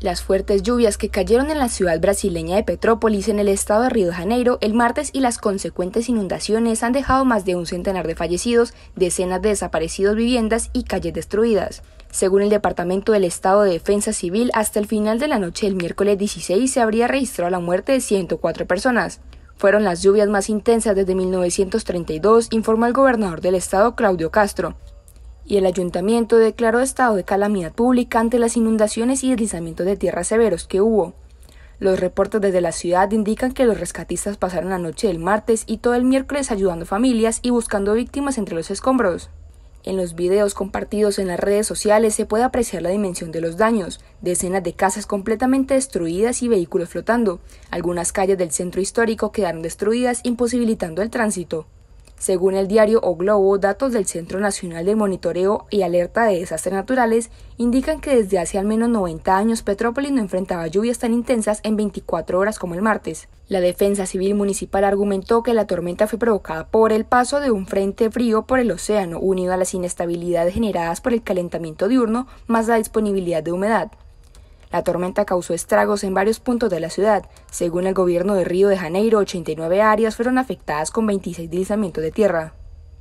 Las fuertes lluvias que cayeron en la ciudad brasileña de Petrópolis, en el estado de Río de Janeiro, el martes y las consecuentes inundaciones han dejado más de un centenar de fallecidos, decenas de desaparecidos viviendas y calles destruidas. Según el Departamento del Estado de Defensa Civil, hasta el final de la noche del miércoles 16 se habría registrado la muerte de 104 personas. Fueron las lluvias más intensas desde 1932, informó el gobernador del estado Claudio Castro y el ayuntamiento declaró estado de calamidad pública ante las inundaciones y deslizamientos de tierra severos que hubo. Los reportes desde la ciudad indican que los rescatistas pasaron la noche del martes y todo el miércoles ayudando familias y buscando víctimas entre los escombros. En los videos compartidos en las redes sociales se puede apreciar la dimensión de los daños, decenas de casas completamente destruidas y vehículos flotando. Algunas calles del centro histórico quedaron destruidas imposibilitando el tránsito. Según el diario O Globo, datos del Centro Nacional de Monitoreo y Alerta de Desastres Naturales indican que desde hace al menos 90 años Petrópolis no enfrentaba lluvias tan intensas en 24 horas como el martes. La Defensa Civil Municipal argumentó que la tormenta fue provocada por el paso de un frente frío por el océano, unido a las inestabilidades generadas por el calentamiento diurno más la disponibilidad de humedad. La tormenta causó estragos en varios puntos de la ciudad. Según el gobierno de Río de Janeiro, 89 áreas fueron afectadas con 26 deslizamientos de tierra.